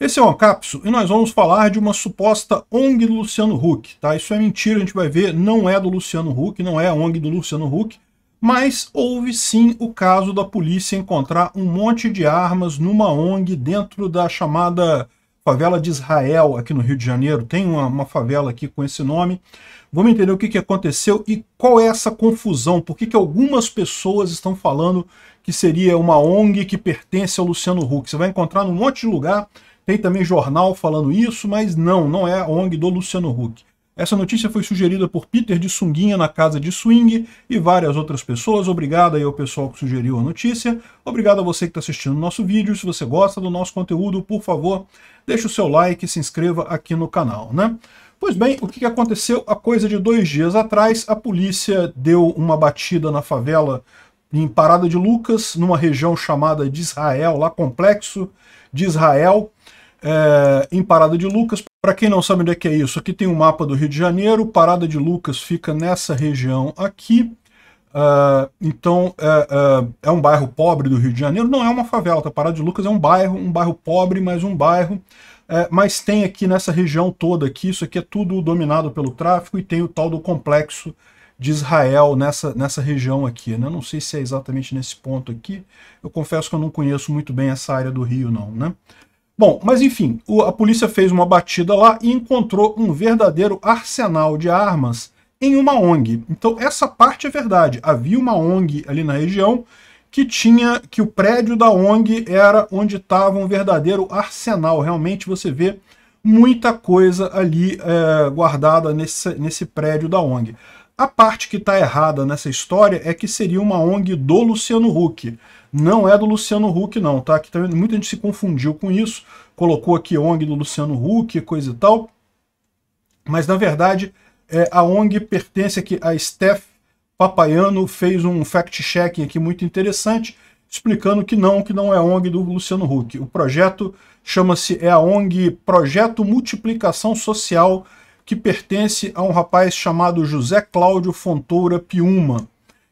Esse é o Ancapso e nós vamos falar de uma suposta ONG do Luciano Huck. Tá? Isso é mentira, a gente vai ver, não é do Luciano Huck, não é a ONG do Luciano Huck, mas houve sim o caso da polícia encontrar um monte de armas numa ONG dentro da chamada favela de Israel, aqui no Rio de Janeiro. Tem uma, uma favela aqui com esse nome. Vamos entender o que, que aconteceu e qual é essa confusão, por que, que algumas pessoas estão falando que seria uma ONG que pertence ao Luciano Huck. Você vai encontrar num monte de lugar tem também jornal falando isso, mas não, não é a ONG do Luciano Huck. Essa notícia foi sugerida por Peter de Sunguinha na casa de swing e várias outras pessoas. Obrigado aí ao pessoal que sugeriu a notícia. Obrigado a você que está assistindo o nosso vídeo. Se você gosta do nosso conteúdo, por favor, deixe o seu like e se inscreva aqui no canal, né? Pois bem, o que aconteceu? A coisa de dois dias atrás, a polícia deu uma batida na favela em Parada de Lucas, numa região chamada de Israel, lá complexo de Israel é, em Parada de Lucas. Para quem não sabe onde é que é isso, aqui tem um mapa do Rio de Janeiro, Parada de Lucas fica nessa região aqui. Uh, então é, é, é um bairro pobre do Rio de Janeiro, não é uma favela, tá? Parada de Lucas é um bairro, um bairro pobre, mas um bairro. mas tem aqui nessa região toda aqui, isso aqui é tudo dominado pelo tráfico e tem o tal do complexo de Israel nessa, nessa região aqui. Né? Não sei se é exatamente nesse ponto aqui. Eu confesso que eu não conheço muito bem essa área do Rio, não. Né? Bom, mas enfim, a polícia fez uma batida lá e encontrou um verdadeiro arsenal de armas em uma ONG. Então essa parte é verdade. Havia uma ONG ali na região que tinha que o prédio da ONG era onde estava um verdadeiro arsenal. Realmente você vê muita coisa ali é, guardada nesse, nesse prédio da ONG. A parte que está errada nessa história é que seria uma ONG do Luciano Huck não é do Luciano Huck não, tá? Aqui também muita gente se confundiu com isso, colocou aqui ONG do Luciano Huck, coisa e tal, mas na verdade é, a ONG pertence aqui a Steph Papaiano, fez um fact-checking aqui muito interessante, explicando que não, que não é ONG do Luciano Huck. O projeto chama-se, é a ONG Projeto Multiplicação Social, que pertence a um rapaz chamado José Cláudio Fontoura Piuma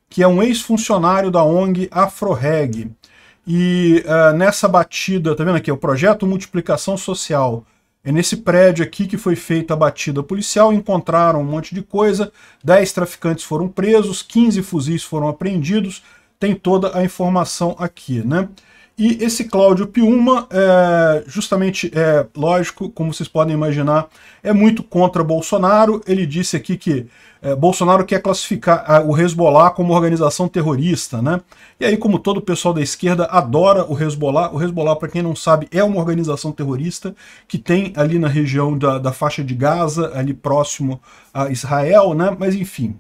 que é um ex-funcionário da ONG AfroReg. E uh, nessa batida, tá vendo aqui, é o projeto Multiplicação Social. É nesse prédio aqui que foi feita a batida policial, encontraram um monte de coisa, 10 traficantes foram presos, 15 fuzis foram apreendidos, tem toda a informação aqui, né? E esse Cláudio Piuma, é, justamente, é lógico, como vocês podem imaginar, é muito contra Bolsonaro. Ele disse aqui que é, Bolsonaro quer classificar o Hezbollah como organização terrorista, né? E aí, como todo o pessoal da esquerda adora o Hezbollah, o Hezbollah, para quem não sabe, é uma organização terrorista que tem ali na região da, da faixa de Gaza, ali próximo a Israel, né? Mas enfim,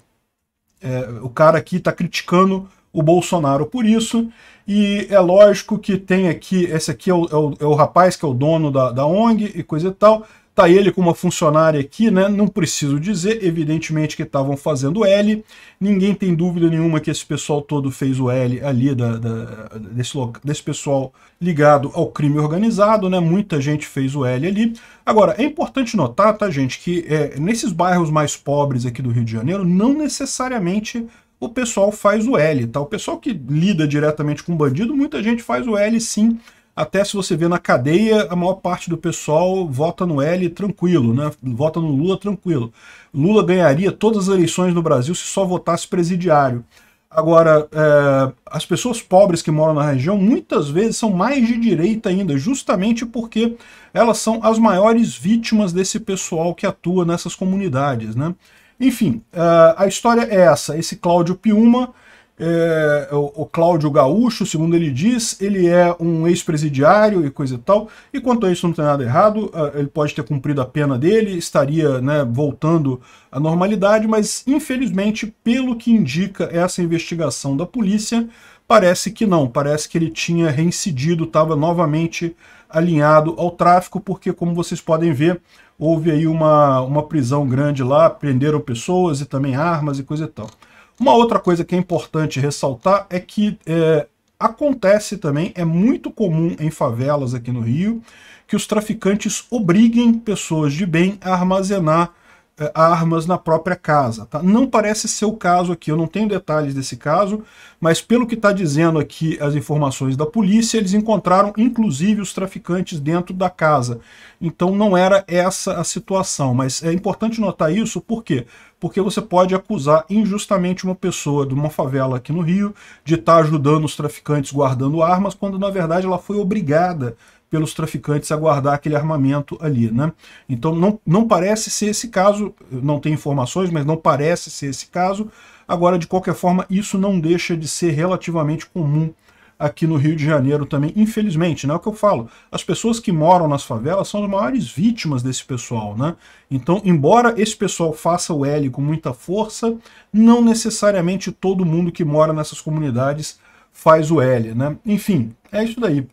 é, o cara aqui está criticando o Bolsonaro por isso. E é lógico que tem aqui, esse aqui é o, é o, é o rapaz que é o dono da, da ONG e coisa e tal. Tá ele com uma funcionária aqui, né? Não preciso dizer, evidentemente que estavam fazendo L. Ninguém tem dúvida nenhuma que esse pessoal todo fez o L ali, da, da, desse, desse pessoal ligado ao crime organizado, né? Muita gente fez o L ali. Agora, é importante notar, tá, gente, que é, nesses bairros mais pobres aqui do Rio de Janeiro, não necessariamente o pessoal faz o L, tá? O pessoal que lida diretamente com bandido, muita gente faz o L sim. Até se você vê na cadeia, a maior parte do pessoal vota no L tranquilo, né? Vota no Lula tranquilo. Lula ganharia todas as eleições no Brasil se só votasse presidiário. Agora, é, as pessoas pobres que moram na região muitas vezes são mais de direita ainda, justamente porque elas são as maiores vítimas desse pessoal que atua nessas comunidades, né? Enfim, ah, a história é essa. Esse Cláudio Piuma, é, o, o Cláudio Gaúcho, segundo ele diz, ele é um ex-presidiário e coisa e tal. E quanto a isso, não tem nada errado. Ah, ele pode ter cumprido a pena dele, estaria né, voltando à normalidade, mas infelizmente, pelo que indica essa investigação da polícia, Parece que não, parece que ele tinha reincidido, estava novamente alinhado ao tráfico, porque como vocês podem ver, houve aí uma, uma prisão grande lá, prenderam pessoas e também armas e coisa e tal. Uma outra coisa que é importante ressaltar é que é, acontece também, é muito comum em favelas aqui no Rio, que os traficantes obriguem pessoas de bem a armazenar é, armas na própria casa. Tá? Não parece ser o caso aqui, eu não tenho detalhes desse caso, mas pelo que está dizendo aqui as informações da polícia, eles encontraram inclusive os traficantes dentro da casa. Então não era essa a situação, mas é importante notar isso por quê? Porque você pode acusar injustamente uma pessoa de uma favela aqui no Rio de estar tá ajudando os traficantes guardando armas, quando na verdade ela foi obrigada pelos traficantes a guardar aquele armamento ali. Né? Então não, não parece ser esse caso, não tem informações, mas não parece ser esse caso. Agora, de qualquer forma, isso não deixa de ser relativamente comum aqui no Rio de Janeiro também, infelizmente, né? É o que eu falo. As pessoas que moram nas favelas são as maiores vítimas desse pessoal, né? Então, embora esse pessoal faça o L com muita força, não necessariamente todo mundo que mora nessas comunidades faz o L, né? Enfim, é isso daí.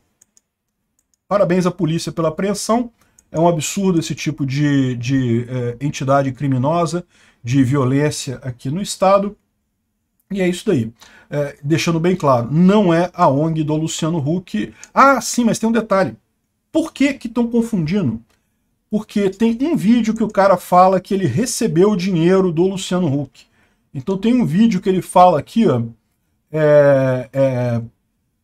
Parabéns à polícia pela apreensão. É um absurdo esse tipo de, de é, entidade criminosa, de violência aqui no Estado. E é isso daí. É, deixando bem claro, não é a ONG do Luciano Huck. Ah, sim, mas tem um detalhe. Por que que estão confundindo? Porque tem um vídeo que o cara fala que ele recebeu o dinheiro do Luciano Huck. Então tem um vídeo que ele fala aqui, ó, é, é,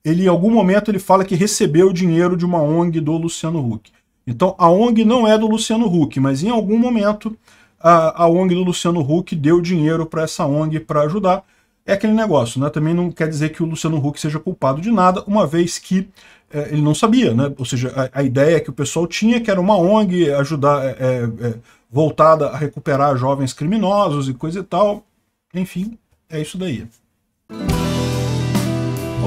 ele em algum momento ele fala que recebeu o dinheiro de uma ONG do Luciano Huck. Então a ONG não é do Luciano Huck, mas em algum momento a, a ONG do Luciano Huck deu dinheiro para essa ONG para ajudar. É aquele negócio, né? Também não quer dizer que o Luciano Huck seja culpado de nada, uma vez que é, ele não sabia, né? Ou seja, a, a, ideia que o pessoal tinha que era uma ONG ajudar, é, é, voltada a recuperar jovens criminosos e coisa e tal. Enfim, é isso daí.